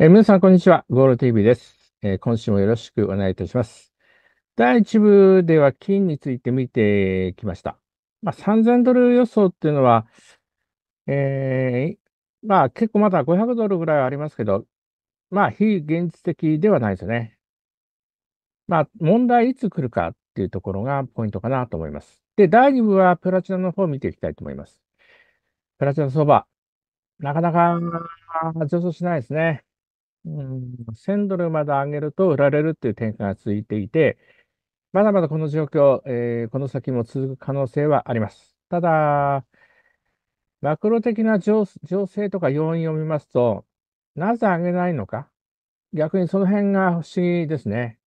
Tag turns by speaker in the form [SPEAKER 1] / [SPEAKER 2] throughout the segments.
[SPEAKER 1] えー、皆さん、こんにちは。ゴール TV です、えー、今週もよろしくお願いいたします。第1部では金について見てきました。まあ、3000ドル予想っていうのは、えー、まあ結構まだ500ドルぐらいはありますけど、まあ非現実的ではないですよね。まあ問題いつ来るかっていうところがポイントかなと思います。で、第2部はプラチナの方を見ていきたいと思います。プラチナ相場、なかなか上昇しないですね。うん、$1000 まで上げると売られるっていう展開が続いていて、まだまだこの状況、えー、この先も続く可能性はあります。ただ、マクロ的な情情勢とか要因を見ますと、なぜ上げないのか、逆にその辺が不思議ですね。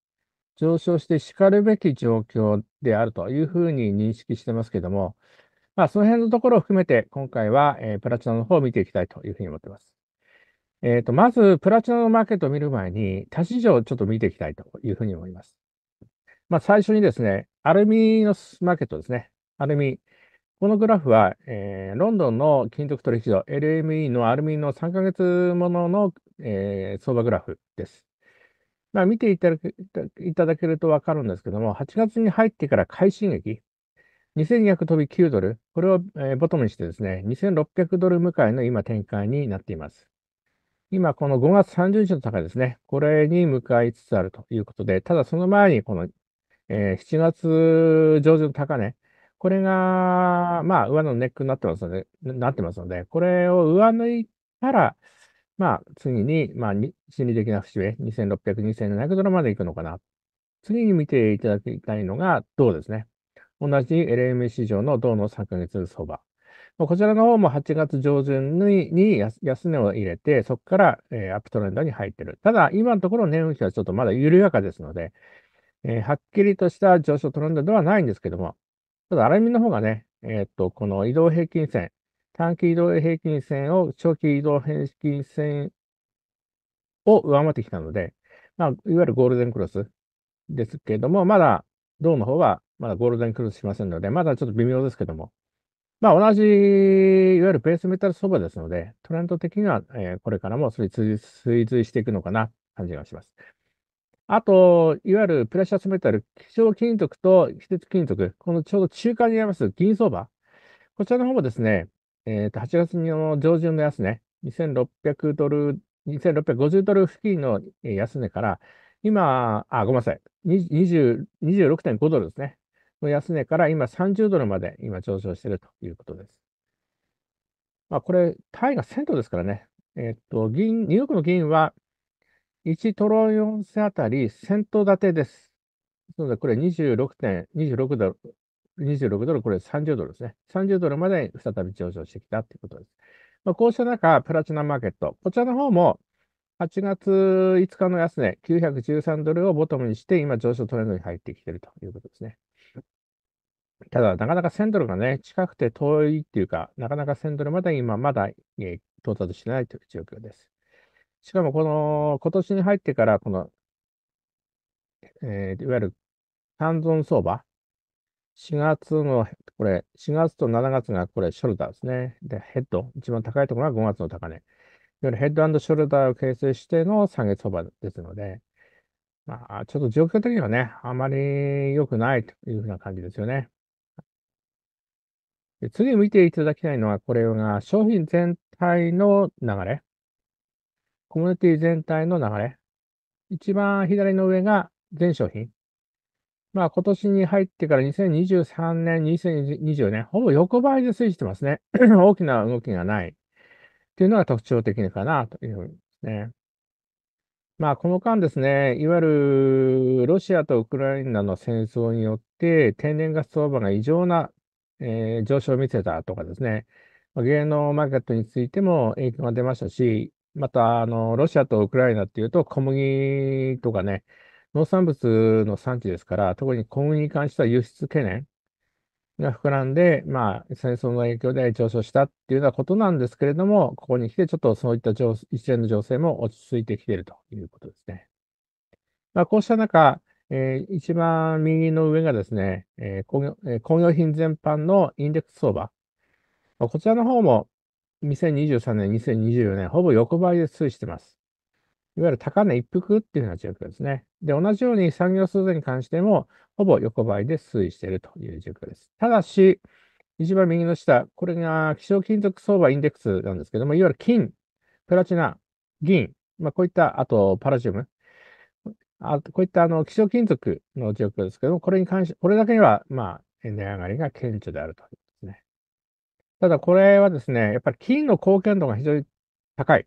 [SPEAKER 1] 上昇してしかるべき状況であるというふうに認識してますけども、まあ、その辺のところを含めて、今回は、えー、プラチナの方を見ていきたいというふうに思っています。えっ、ー、と、まず、プラチナのマーケットを見る前に、他市場をちょっと見ていきたいというふうに思います。まあ、最初にですね、アルミのマーケットですね。アルミ。このグラフは、えー、ロンドンの金属取引所 LME のアルミの3ヶ月ものの、えー、相場グラフです。まあ、見ていただけいただけるとわかるんですけども、8月に入ってから快進撃、2200飛び9ドル、これを、えー、ボトムにしてですね、2600ドル向かいの今展開になっています。今、この5月30日の高値ですね、これに向かいつつあるということで、ただその前に、この、えー、7月上旬の高値、これが、まあ、上のネックになってますので、なってますので、これを上抜いたら、まあ、次に、まあ、心理的な節目、2600、2700ドルまで行くのかな。次に見ていただきたいのが、銅ですね。同じ LME 市場の銅の3ヶ月相場。こちらの方も8月上旬に安値を入れて、そこから、えー、アップトレンドに入ってる。ただ、今のところ値動きはちょっとまだ緩やかですので、えー、はっきりとした上昇トレンドではないんですけども、ただ、アラミの方がね、えー、っと、この移動平均線、短期移動平均線を長期移動平均線を上回ってきたので、まあ、いわゆるゴールデンクロスですけれども、まだ、銅の方はまだゴールデンクロスしませんので、まだちょっと微妙ですけども、まあ、同じ、いわゆるベースメタル相場ですので、トレンド的には、えー、これからもそれ追随していくのかな、感じがします。あと、いわゆるプレシャスメタル、希少金属と非鉄金属、このちょうど中間にあります銀相場。こちらの方もですね、えー、と8月の上旬の安値、2600ドル、2650ドル付近の安値から、今、あ、ごめんなさい、26.5ドルですね。の安値から今30ドルまで今上昇しているということです。まあ、これ、タイが1000ドルですからね。えっと、銀、ニューヨークの銀は1トロン4あたり1000建てです。なので、これ26点、26ドル、26ドル、これ30ドルですね。30ドルまで再び上昇してきたということです。まあ、こうした中、プラチナマーケット、こちらの方も8月5日の安値、913ドルをボトムにして、今上昇トレンドに入ってきているということですね。ただ、なかなか1000ドルがね、近くて遠いっていうか、なかなか1000ドルまで今まだ、えー、到達してないという状況です。しかも、この、今年に入ってから、この、えー、いわゆる、単存相場、4月の、これ、4月と7月がこれ、ショルダーですね。で、ヘッド、一番高いところが5月の高値。いわゆるヘッドショルダーを形成しての下げ相場ですので、まあ、ちょっと状況的にはね、あまり良くないというふうな感じですよね。次見ていただきたいのは、これが商品全体の流れ。コミュニティ全体の流れ。一番左の上が全商品。まあ今年に入ってから2023年、2020年、ほぼ横ばいで推移してますね。大きな動きがない。っていうのが特徴的かなというふうにですね。まあこの間ですね、いわゆるロシアとウクライナの戦争によって天然ガス相場が異常なえー、上昇を見せたとかですね、芸能マーケットについても影響が出ましたし、また、あの、ロシアとウクライナっていうと、小麦とかね、農産物の産地ですから、特に小麦に関しては輸出懸念が膨らんで、まあ、戦争の影響で上昇したっていうようなことなんですけれども、ここに来て、ちょっとそういった一連の情勢も落ち着いてきているということですね。まあ、こうした中、えー、一番右の上がですね、えー、工業えー、工業品全般のインデックス相場。こちらの方も2023年、2024年、ほぼ横ばいで推移しています。いわゆる高値一服っていうような状況ですね。で、同じように産業数税に関しても、ほぼ横ばいで推移しているという状況です。ただし、一番右の下、これが希少金属相場インデックスなんですけども、いわゆる金、プラチナ、銀、まあ、こういった、あとパラジウム、あこういったあの希少金属の状況ですけども、これに関しこれだけには、まあ、値上がりが顕著であるとですね。ただ、これはですね、やっぱり金の貢献度が非常に高い。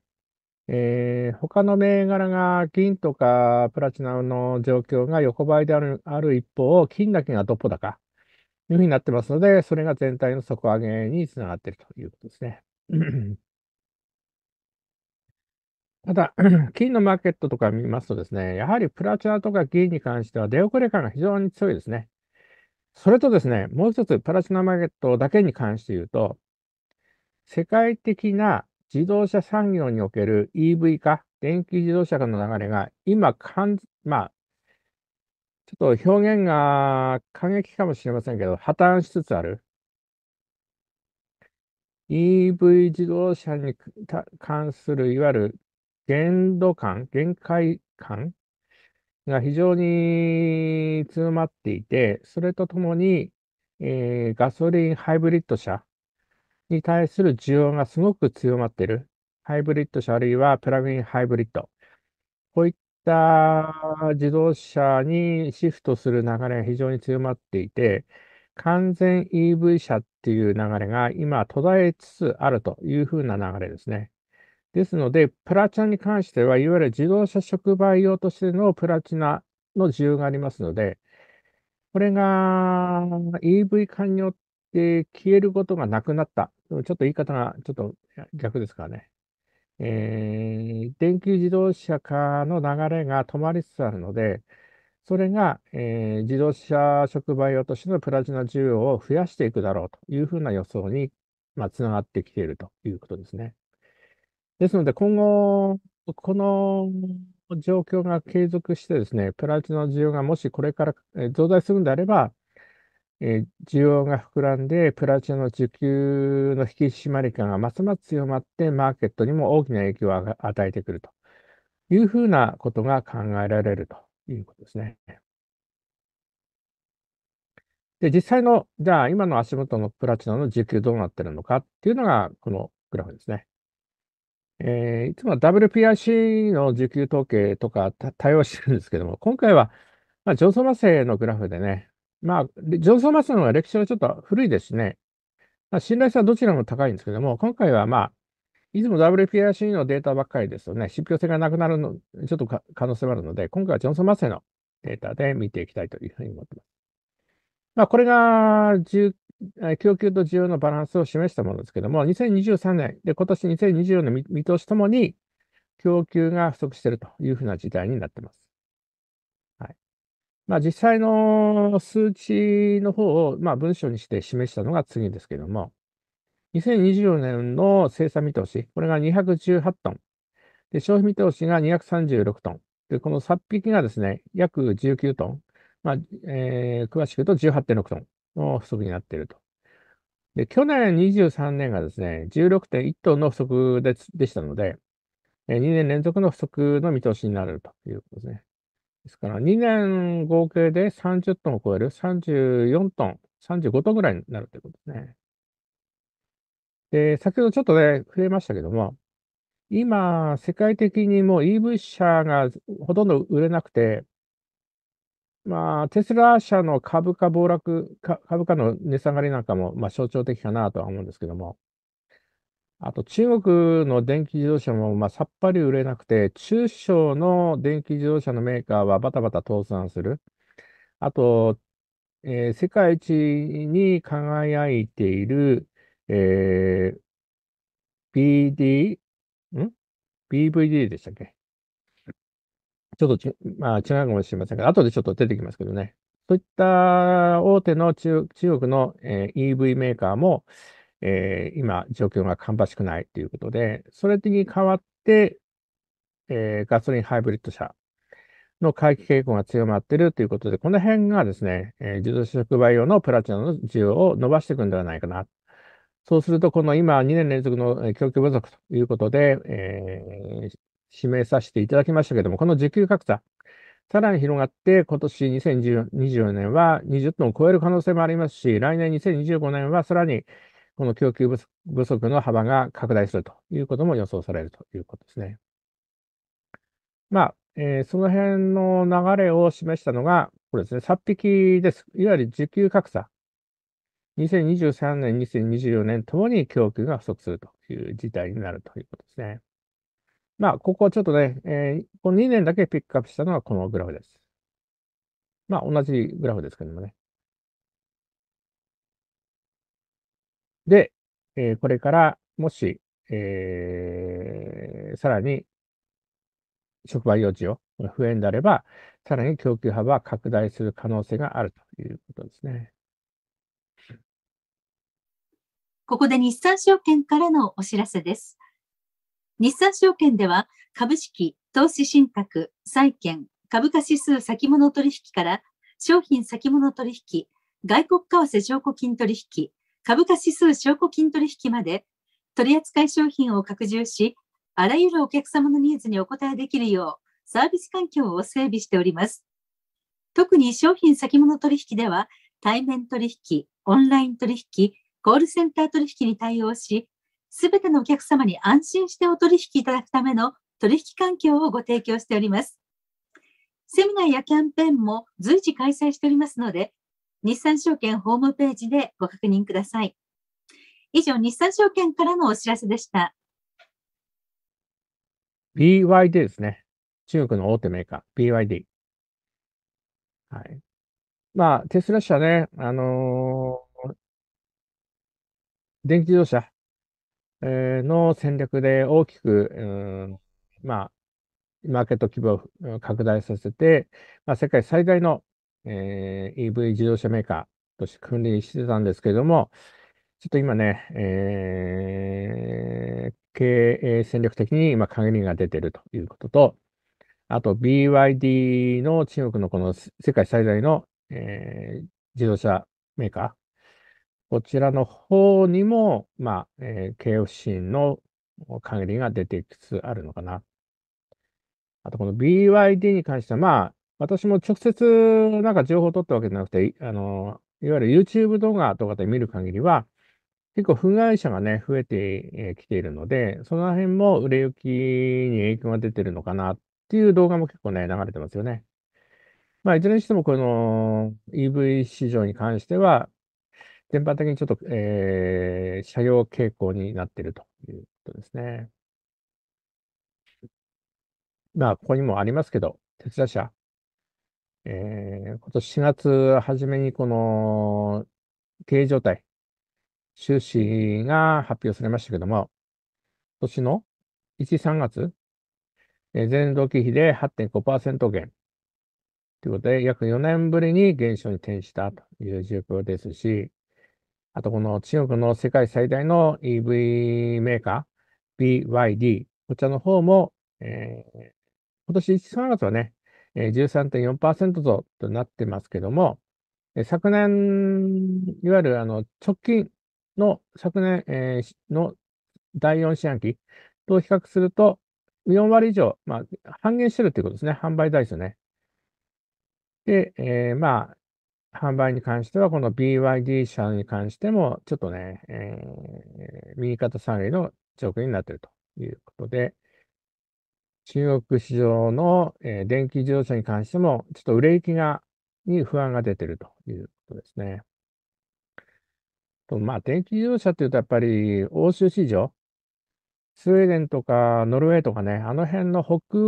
[SPEAKER 1] えー、他の銘柄が銀とかプラチナの状況が横ばいであるある一方、金だけがどこだかというふうになってますので、それが全体の底上げにつながっているということですね。ただ、金のマーケットとか見ますとですね、やはりプラチナとか銀に関しては出遅れ感が非常に強いですね。それとですね、もう一つプラチナマーケットだけに関して言うと、世界的な自動車産業における EV 化、電気自動車化の流れが今かん、まあ、ちょっと表現が過激かもしれませんけど、破綻しつつある。EV 自動車に関するいわゆる限度感、限界感が非常に強まっていて、それとともに、えー、ガソリンハイブリッド車に対する需要がすごく強まっている。ハイブリッド車あるいはプラグインハイブリッド。こういった自動車にシフトする流れが非常に強まっていて、完全 EV 車っていう流れが今途絶えつつあるというふうな流れですね。ですので、プラチナに関しては、いわゆる自動車触媒用としてのプラチナの需要がありますので、これが EV 化によって消えることがなくなった。ちょっと言い方がちょっと逆ですからね。えー、電気自動車化の流れが止まりつつあるので、それが、えー、自動車触媒用としてのプラチナ需要を増やしていくだろうというふうな予想に、まあ、つながってきているということですね。ですので、今後、この状況が継続してですね、プラチナの需要がもしこれから増大するんであれば、え需要が膨らんで、プラチナの需給の引き締まり感がますます強まって、マーケットにも大きな影響を与えてくるというふうなことが考えられるということですね。で、実際の、じゃあ今の足元のプラチナの需給どうなってるのかっていうのが、このグラフですね。えー、いつも WPIC の需給統計とか対応してるんですけども、今回は、まあ、上層マスのグラフでね、まあ、上層マスの方が歴史はちょっと古いですね。まあ、信頼性はどちらも高いんですけども、今回はまあ、いつも WPIC のデータばっかりですとね、信憑性がなくなるの、ちょっと可能性もあるので、今回はジョンソン・マッセのデータで見ていきたいというふうに思ってます。まあ、これが供給と需要のバランスを示したものですけども、2023年で今年2024年の見通しともに、供給が不足しているというふうな事態になっています。はいまあ、実際の数値の方を、まあ、文章にして示したのが次ですけども、2024年の生産見通し、これが218トン。で消費見通しが236トン。で、この差匹がですね、約19トン。まあえー、詳しく言うと18.6トンの不足になっていると。で、去年23年がですね、16.1トンの不足ででしたので、えー、2年連続の不足の見通しになるということですね。ですから、2年合計で30トンを超える34トン、35トンぐらいになるということですね。で、先ほどちょっとね、触れましたけども、今、世界的にもう EV 車がほとんど売れなくて、まあ、テスラ社の株価暴落、株価の値下がりなんかも、まあ、象徴的かなとは思うんですけども、あと中国の電気自動車も、まあ、さっぱり売れなくて、中小の電気自動車のメーカーはバタバタ倒産する。あと、えー、世界一に輝いている、えー、BD、ん ?BVD でしたっけちょっとち、まあ、違うかもしれませんが、後でちょっと出てきますけどね。そういった大手の中国の、えー、EV メーカーも、えー、今、状況が芳しくないということで、それに代わって、えー、ガソリンハイブリッド車の回帰傾向が強まっているということで、この辺がですね、えー、自動車触媒用のプラチナの需要を伸ばしていくんではないかな。そうすると、この今、2年連続の供給不足ということで、えー、示させていただきましたけども、この時給格差、さらに広がって、今年2024年は20トンを超える可能性もありますし、来年2025年はさらにこの供給不足の幅が拡大するということも予想されるということですね。まあ、えー、その辺の流れを示したのが、これですね、殺匹です。いわゆる需給格差。2023年、2024年ともに供給が不足するという事態になるということですね。まあ、ここはちょっとね、えー、この2年だけピックアップしたのはこのグラフです。まあ、同じグラフですけどもね。で、えー、これからもし、えー、さらに触媒用地を増えんであれば、さらに供給幅は拡大する可能性があるということですね。ここで日産証券からのお知らせです。日産証券では株式、投資信託、債券、株価指数先物取引から商品先物取引、外国為替証拠金取引、株価指数証拠金取引まで取扱い商品を拡充し、あらゆるお客様のニーズにお応えできるようサービス環境を整備しております。特に商品先物取引では対面取引、オンライン取引、コールセンター取引に対応し、すべてのお客様に安心してお取引いただくための取引環境をご提供しております。セミナーやキャンペーンも随時開催しておりますので、日産証券ホームページでご確認ください。以上、日産証券からのお知らせでした。BYD ですね。中国の大手メーカー、BYD。はい。まあ、テスラ社ね、あのー、電気自動車、の戦略で大きく、まあ、マーケット規模を拡大させて、まあ、世界最大の、えー、EV 自動車メーカーとして君臨してたんですけれども、ちょっと今ね、えー、経営戦略的に今、陰りが出てるということと、あと BYD の中国のこの世界最大の、えー、自動車メーカー、こちらの方にも、まあ、えー、経営不振の限りが出てきつつあるのかな。あと、この BYD に関しては、まあ、私も直接なんか情報を取ったわけじゃなくて、あの、いわゆる YouTube 動画とかで見る限りは、結構、不合者がね、増えてきているので、その辺も売れ行きに影響が出てるのかなっていう動画も結構ね、流れてますよね。まあ、いずれにしても、この EV 市場に関しては、全般的にちょっと、えー、車用傾向になっているということですね。まあ、ここにもありますけど、鉄田車。えー、今年4月初めにこの経営状態、収支が発表されましたけども、今年の1、3月、えー、前同期比で8.5%減ということで、約4年ぶりに減少に転じたという状況ですし、あとこの中国の世界最大の EV メーカー、BYD、こちらの方も、えー、今年1月はね、13.4%増となってますけども、昨年、いわゆるあの直近の昨年、えー、の第4四半期と比較すると、4割以上、まあ、半減してるということですね、販売台数ね。で、えー、まあ、販売に関しては、この BYD 社に関しても、ちょっとね、えー、右肩下がりの状況になっているということで、中国市場の、えー、電気自動車に関しても、ちょっと売れ行きがに不安が出ているということですね。とまあ、電気自動車というと、やっぱり欧州市場、スウェーデンとかノルウェーとかね、あの辺の北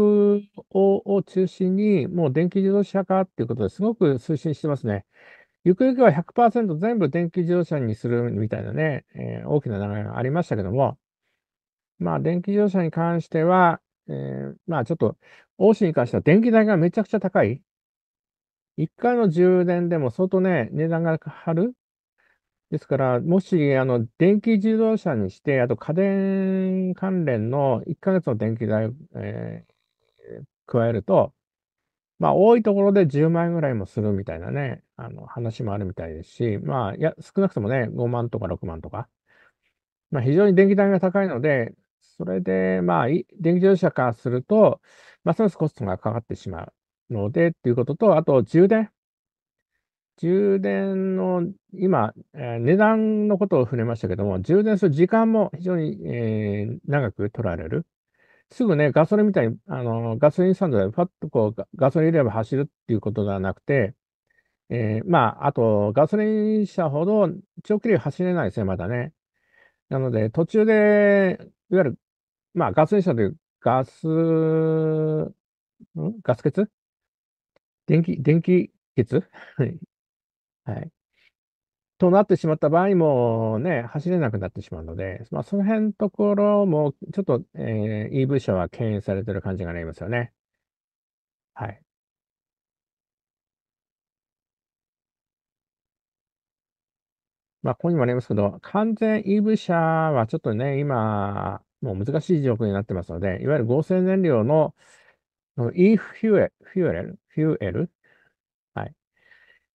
[SPEAKER 1] 欧を中心に、もう電気自動車化っていうことですごく推進してますね。ゆくゆくは100%全部電気自動車にするみたいなね、えー、大きな流れがありましたけども、まあ、電気自動車に関しては、えー、まあ、ちょっと、欧州に関しては電気代がめちゃくちゃ高い。1回の充電でも相当ね、値段が張るですから、もし、あの、電気自動車にして、あと家電関連の1ヶ月の電気代を、えー加えると、まあ、多いところで10万円ぐらいもするみたいなね、あの、話もあるみたいですし、まあ、いや、少なくともね、5万とか6万とか。まあ、非常に電気代が高いので、それで、まあ、電気自動車からすると、ますますコストがかかってしまうので、っていうことと、あと、充電。充電の今、え値段のことを触れましたけども、充電する時間も非常に、えー、長く取られる。すぐね、ガソリンみたいに、あのガソリンスタンドでパッとこうガソリン入れれば走るっていうことではなくて、えー、まあ、あと、ガソリン車ほど長距離走れないですね、まだね。なので、途中で、いわゆる、まあ、ガソリン車でガス、んガス欠電気、電気欠 はい。となってしまった場合もね、走れなくなってしまうので、まあ、その辺のところも、ちょっと、えー、EV 車は敬遠されてる感じがありますよね。はい。まあ、ここにもありますけど、完全 EV 車はちょっとね、今、もう難しい状況になってますので、いわゆる合成燃料の、の E フュエ、フュエル、フュエル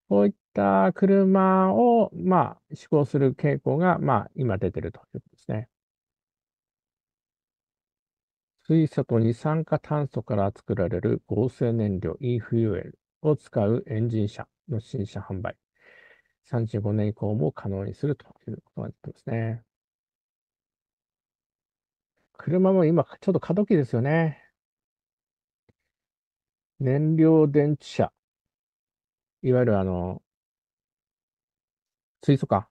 [SPEAKER 1] こういった車を、まあ、施行する傾向が、まあ、今出てるということですね。水素と二酸化炭素から作られる合成燃料 e-fuel を使うエンジン車の新車販売。35年以降も可能にするということなってますね。車も今、ちょっと過渡期ですよね。燃料電池車いわゆるあの、水素化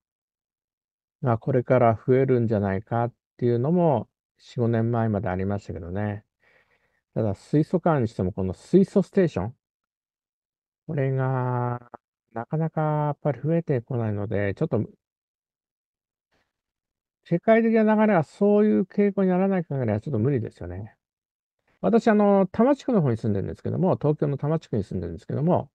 [SPEAKER 1] がこれから増えるんじゃないかっていうのも4、5年前までありましたけどね。ただ水素化にしてもこの水素ステーション、これがなかなかやっぱり増えてこないので、ちょっと世界的な流れはそういう傾向にならない限りはちょっと無理ですよね。私、あの、多摩地区の方に住んでるんですけども、東京の多摩地区に住んでるんですけども、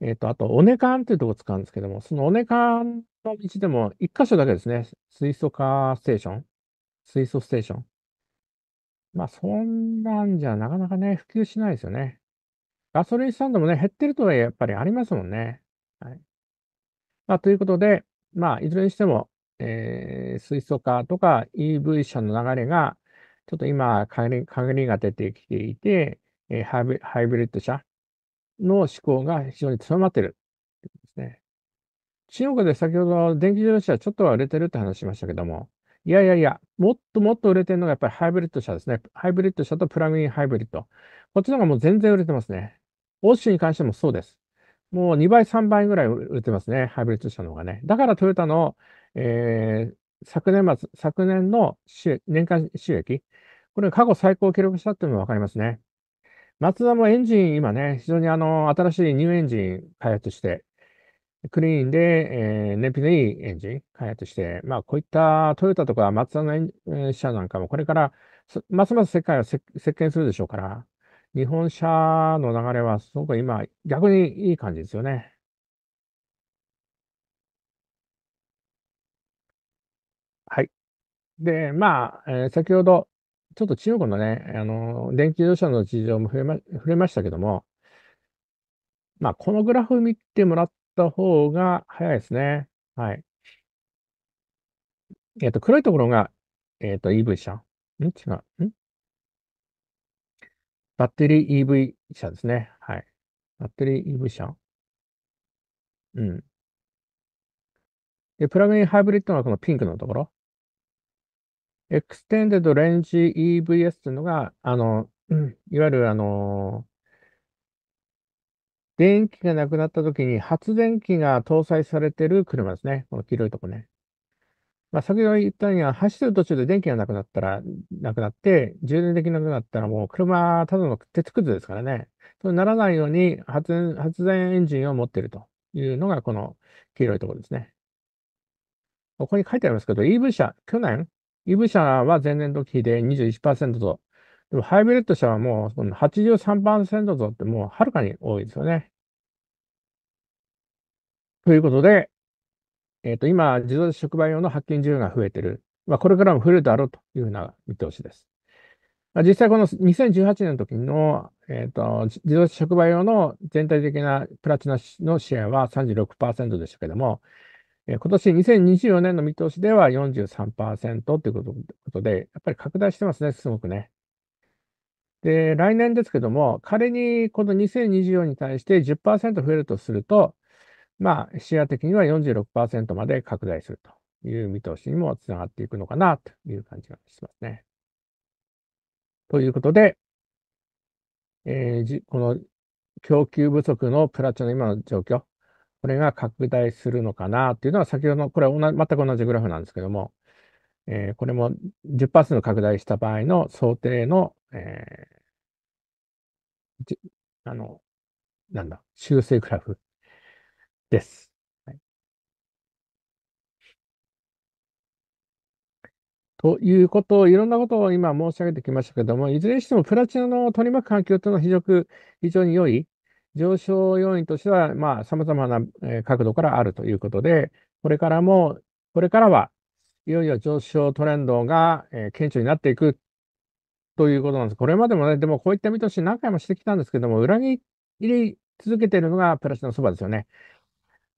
[SPEAKER 1] えっ、ー、と、あと、オネカっていうところを使うんですけども、そのおネカの道でも、一箇所だけですね、水素化ステーション、水素ステーション。まあ、そんなんじゃなかなかね、普及しないですよね。ガソリンスタンドもね、減ってるとはやっぱりありますもんね。はい。まあ、ということで、まあ、いずれにしても、えー、水素化とか EV 車の流れが、ちょっと今、限りが出てきていて、えー、ハイブリッド車、の思考が非常に強まってるってですね。中国で先ほど電気自動車はちょっとは売れてるって話しましたけども、いやいやいや、もっともっと売れてるのがやっぱりハイブリッド車ですね。ハイブリッド車とプラグインハイブリッド。こっちの方がもう全然売れてますね。欧州に関してもそうです。もう2倍、3倍ぐらい売れてますね。ハイブリッド車の方がね。だからトヨタの、えー、昨年末、昨年の年間収益、これ過去最高を記録したっていうのがわかりますね。マツダもエンジン、今ね、非常にあの、新しいニューエンジン開発して、クリーンで、えー、燃費のいいエンジン開発して、まあ、こういったトヨタとかマツダのえ車なんかも、これから、ますます世界を席巻するでしょうから、日本車の流れはすごく今、逆にいい感じですよね。はい。で、まあ、えー、先ほど、ちょっと中国のね、あの、電気自動車の事情も触れま触れましたけども、まあ、このグラフ見てもらった方が早いですね。はい。えっ、ー、と、黒いところが、えっ、ー、と、EV 車。ん違う。んバッテリー EV 車ですね。はい。バッテリー EV 車。うん。で、プラグインハイブリッドがこのピンクのところ。エクステンデッドレンジ EVS っていうのが、あの、いわゆるあの、電気がなくなった時に発電機が搭載されてる車ですね。この黄色いとこね。まあ、先ほど言ったように走る途中で電気がなくなったら、なくなって、充電できなくなったら、もう車、ただの鉄くずですからね。そうならないように発電、発電エンジンを持っているというのが、この黄色いところですね。ここに書いてありますけど、EV 車、去年、EV 車は前年度比で21%増。でもハイブリッド車はもう83%増ってもうはるかに多いですよね。ということで、えっ、ー、と、今、自動車触媒用の発見需要が増えてる。まあ、これからも増えるだろうというふうな見通しです。まあ、実際、この2018年の時の、えっ、ー、と、自動車触媒用の全体的なプラチナのシェアは36%でしたけども、今年2024年の見通しでは43%ということで、やっぱり拡大してますね、すごくね。で、来年ですけども、仮にこの2024に対して10%増えるとすると、まあ、視野的には46%まで拡大するという見通しにもつながっていくのかなという感じがしますね。ということで、えー、この供給不足のプラチナの今の状況、これが拡大するのかなっていうのは、先ほどの、これは同じ全く同じグラフなんですけども、えー、これも10%拡大した場合の想定の、えー、あの、なんだ、修正グラフです。はい、ということを、いろんなことを今申し上げてきましたけども、いずれにしてもプラチナの取り巻く環境というのは非常非常に良い上昇要因としては、まあ、様々な角度からあるということで、これからも、これからはいよいよ上昇トレンドが、え顕著になっていくということなんです。これまでもね、でもこういった見通し何回もしてきたんですけども、裏切り続けているのがプラチナそばですよね。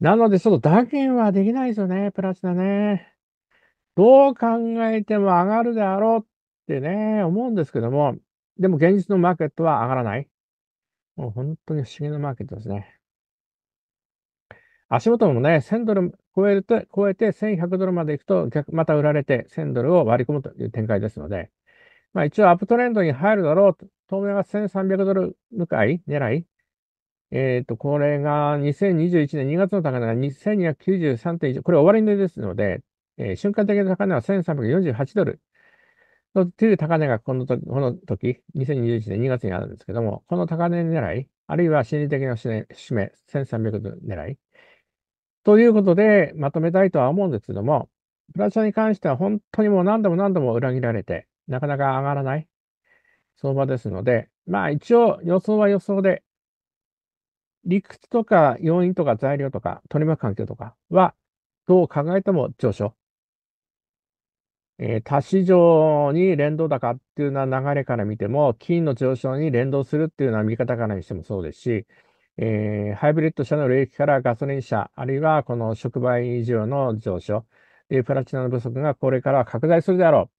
[SPEAKER 1] なので、ちょっと打鍵はできないですよね、プラチナね。どう考えても上がるであろうってね、思うんですけども、でも現実のマーケットは上がらない。もう本当に不思議なマーケットですね。足元もね、1000ドル超えると、超えて1100ドルまで行くと逆、また売られて1000ドルを割り込むという展開ですので、まあ一応アップトレンドに入るだろうと、当面は1300ドル向かい、狙い。えっ、ー、と、これが2021年2月の高値が2293.1、これ終値ですので、えー、瞬間的な高値は1348ドルという高値がこの時、この時、2021年2月にあるんですけども、この高値狙い、あるいは心理的な締め、1300度狙い、ということで、まとめたいとは思うんですけども、プラチナに関しては本当にもう何度も何度も裏切られて、なかなか上がらない相場ですので、まあ一応予想は予想で、理屈とか要因とか材料とか取り巻く環境とかはどう考えても上昇。えー、足しに連動高っていうような流れから見ても、金の上昇に連動するっていうような見方からにしてもそうですし、えー、ハイブリッド車の領域からガソリン車、あるいはこの触媒以上の上昇、でプラチナの不足がこれからは拡大するであろ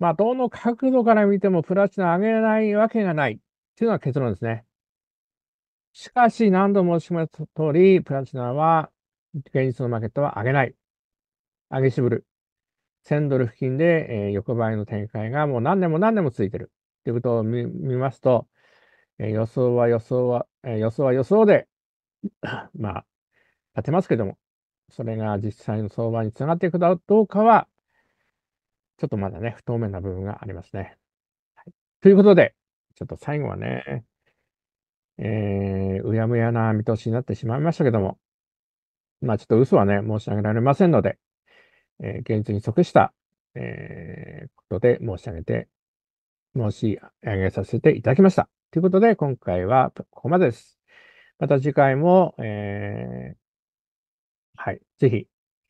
[SPEAKER 1] う。まあ、どの角度から見てもプラチナ上げないわけがないっていうのが結論ですね。しかし、何度も申し上げた通り、プラチナは現実のマーケットは上げない。上げしぶる。1000ドル付近で、えー、横ばいの展開がもう何年も何年も続いてるっていうことを見ますと、えー、予想は予想は、えー、予想は予想で、まあ、立てますけども、それが実際の相場につながっていくかどうかは、ちょっとまだね、不透明な部分がありますね。はい、ということで、ちょっと最後はね、えー、うやむやな見通しになってしまいましたけども、まあちょっと嘘はね、申し上げられませんので、えー、現実に即した、えー、ことで申し上げて、申し上げさせていただきました。ということで、今回はここまでです。また次回も、えー、はい、ぜひ、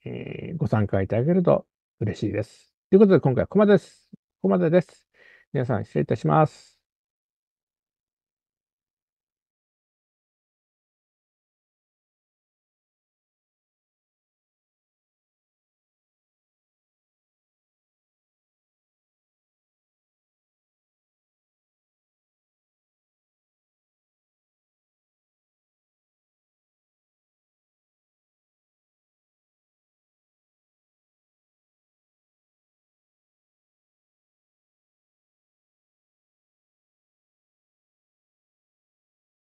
[SPEAKER 1] えー、ご参加いただけると嬉しいです。ということで、今回はここまでです。ここまでです。皆さん、失礼いたします。